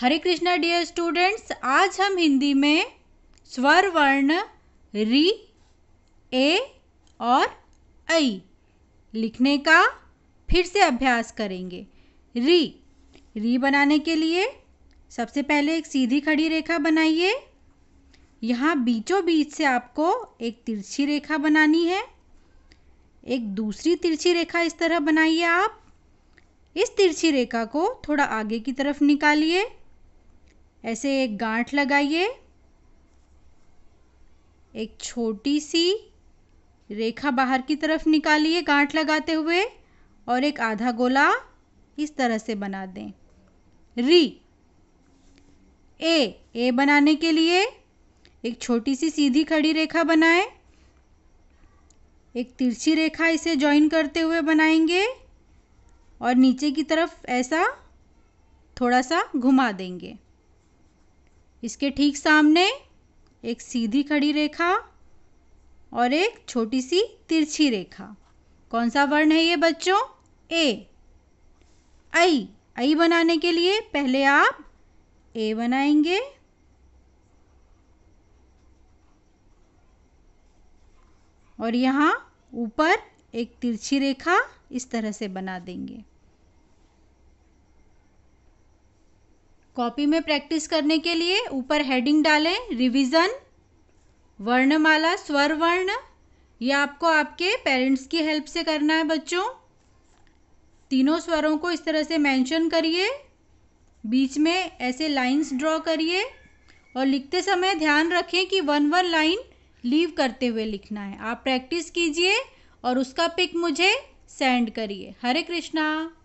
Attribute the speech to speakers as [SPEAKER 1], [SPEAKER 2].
[SPEAKER 1] हरे Krishna dear students आज हम हिंदी में स्वर वर्ण री ए और ऐ लिखने का फिर से अभ्यास करेंगे री री बनाने के लिए सबसे पहले एक सीधी खड़ी रेखा बनाइए यहाँ बीचों बीच से आपको एक तिरछी रेखा बनानी है एक दूसरी तिरछी रेखा इस तरह बनाइए आप इस तिरछी रेखा को थोड़ा आगे की तरफ निकालिए ऐसे एक गांठ लगाइए एक छोटी सी रेखा बाहर की तरफ निकालिए गांठ लगाते हुए और एक आधा गोला इस तरह से बना दें री ए ए बनाने के लिए एक छोटी सी सीधी खड़ी रेखा बनाएं एक तिरछी रेखा इसे ज्वाइन करते हुए बनाएंगे और नीचे की तरफ ऐसा थोड़ा सा घुमा देंगे इसके ठीक सामने एक सीधी खड़ी रेखा और एक छोटी सी तिरछी रेखा कौन सा वर्ण है ये बच्चों ए आई आई बनाने के लिए पहले आप ए बनाएंगे और यहाँ ऊपर एक तिरछी रेखा इस तरह से बना देंगे कॉपी में प्रैक्टिस करने के लिए ऊपर हेडिंग डालें रिवीजन वर्णमाला स्वर वर्ण ये आपको आपके पेरेंट्स की हेल्प से करना है बच्चों तीनों स्वरों को इस तरह से मेंशन करिए बीच में ऐसे लाइंस ड्रॉ करिए और लिखते समय ध्यान रखें कि वन वन लाइन लीव करते हुए लिखना है आप प्रैक्टिस कीजिए और उसका पिक मुझे सेंड करिए हरे कृष्णा